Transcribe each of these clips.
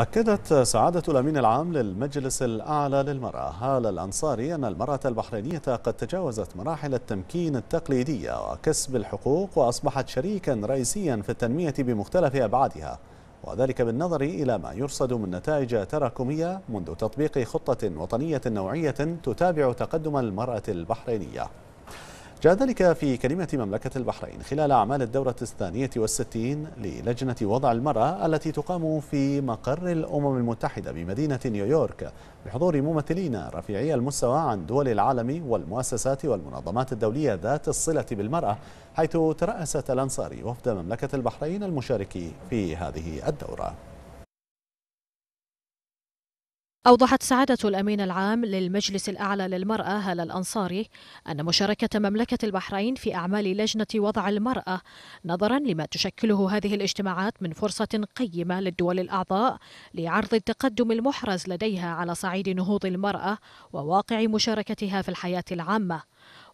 أكدت سعادة الأمين العام للمجلس الأعلى للمرأة هالة الأنصاري أن المرأة البحرينية قد تجاوزت مراحل التمكين التقليدية وكسب الحقوق وأصبحت شريكا رئيسيا في التنمية بمختلف أبعادها وذلك بالنظر إلى ما يرصد من نتائج تراكمية منذ تطبيق خطة وطنية نوعية تتابع تقدم المرأة البحرينية جاء ذلك في كلمة مملكة البحرين خلال أعمال الدورة الثانية والستين للجنة وضع المرأة التي تقام في مقر الأمم المتحدة بمدينة نيويورك بحضور ممثلين رفيعي المستوى عن دول العالم والمؤسسات والمنظمات الدولية ذات الصلة بالمرأة حيث ترأست الأنصاري وفد مملكة البحرين المشارك في هذه الدورة أوضحت سعادة الأمين العام للمجلس الأعلى للمرأة هالة الأنصاري أن مشاركة مملكة البحرين في أعمال لجنة وضع المرأة نظرا لما تشكله هذه الاجتماعات من فرصة قيمة للدول الأعضاء لعرض التقدم المحرز لديها على صعيد نهوض المرأة وواقع مشاركتها في الحياة العامة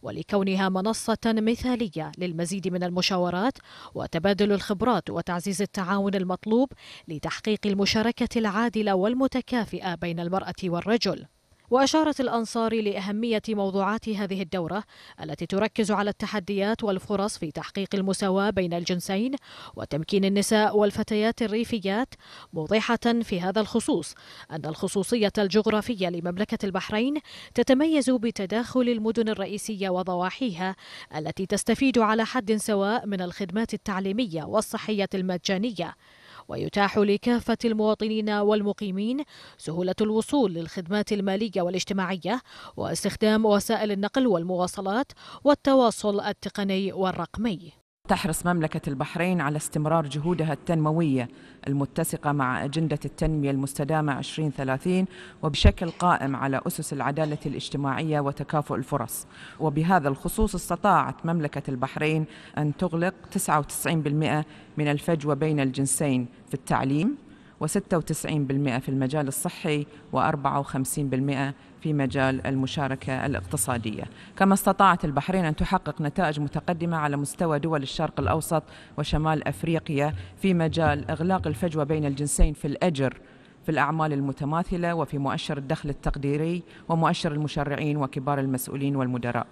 ولكونها منصة مثالية للمزيد من المشاورات وتبادل الخبرات وتعزيز التعاون المطلوب لتحقيق المشاركة العادلة والمتكافئة بين المرأة والرجل وأشارت الأنصاري لأهمية موضوعات هذه الدورة التي تركز على التحديات والفرص في تحقيق المساواة بين الجنسين وتمكين النساء والفتيات الريفيات موضحة في هذا الخصوص أن الخصوصية الجغرافية لمملكة البحرين تتميز بتداخل المدن الرئيسية وضواحيها التي تستفيد على حد سواء من الخدمات التعليمية والصحية المجانية ويتاح لكافة المواطنين والمقيمين سهولة الوصول للخدمات المالية والاجتماعية واستخدام وسائل النقل والمواصلات والتواصل التقني والرقمي تحرص مملكة البحرين على استمرار جهودها التنموية المتسقة مع أجندة التنمية المستدامة 2030 وبشكل قائم على أسس العدالة الاجتماعية وتكافؤ الفرص وبهذا الخصوص استطاعت مملكة البحرين أن تغلق 99% من الفجوة بين الجنسين في التعليم و96% في المجال الصحي و54% في مجال المشاركة الاقتصادية كما استطاعت البحرين أن تحقق نتائج متقدمة على مستوى دول الشرق الأوسط وشمال أفريقيا في مجال إغلاق الفجوة بين الجنسين في الأجر في الأعمال المتماثلة وفي مؤشر الدخل التقديري ومؤشر المشرعين وكبار المسؤولين والمدراء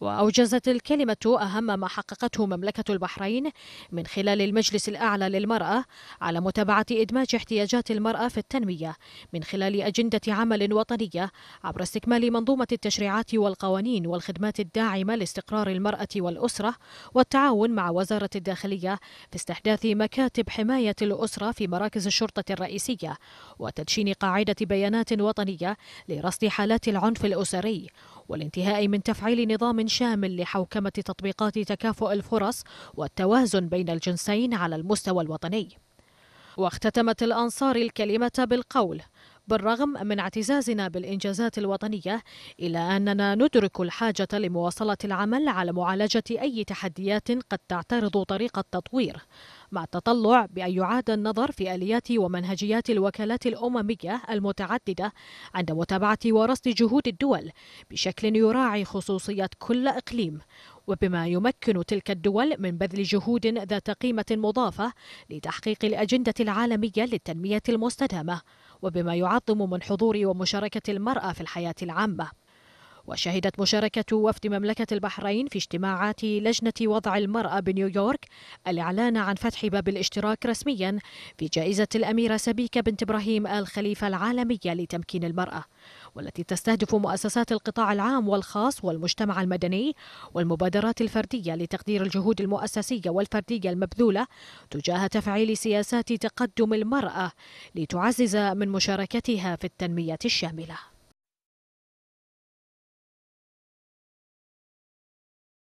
وأوجزت الكلمة أهم ما حققته مملكة البحرين من خلال المجلس الأعلى للمرأة على متابعة إدماج احتياجات المرأة في التنمية من خلال أجندة عمل وطنية عبر استكمال منظومة التشريعات والقوانين والخدمات الداعمة لاستقرار المرأة والأسرة والتعاون مع وزارة الداخلية في استحداث مكاتب حماية الأسرة في مراكز الشرطة الرئيسية وتدشين قاعدة بيانات وطنية لرصد حالات العنف الأسري والانتهاء من تفعيل نظام شامل لحوكمة تطبيقات تكافؤ الفرص والتوازن بين الجنسين على المستوى الوطني واختتمت الأنصار الكلمة بالقول بالرغم من اعتزازنا بالإنجازات الوطنية إلا أننا ندرك الحاجة لمواصلة العمل على معالجة أي تحديات قد تعترض طريق التطوير مع التطلع بأن يعاد النظر في آليات ومنهجيات الوكالات الأممية المتعددة عند متابعة ورصد جهود الدول بشكل يراعي خصوصية كل إقليم وبما يمكن تلك الدول من بذل جهود ذات قيمة مضافة لتحقيق الأجندة العالمية للتنمية المستدامة وبما يعظم من حضور ومشاركة المرأة في الحياة العامة وشهدت مشاركة وفد مملكة البحرين في اجتماعات لجنة وضع المرأة بنيويورك الإعلان عن فتح باب الاشتراك رسميا في جائزة الأميرة سبيكة بنت إبراهيم آل خليفة العالمية لتمكين المرأة والتي تستهدف مؤسسات القطاع العام والخاص والمجتمع المدني والمبادرات الفردية لتقدير الجهود المؤسسية والفردية المبذولة تجاه تفعيل سياسات تقدم المرأة لتعزز من مشاركتها في التنمية الشاملة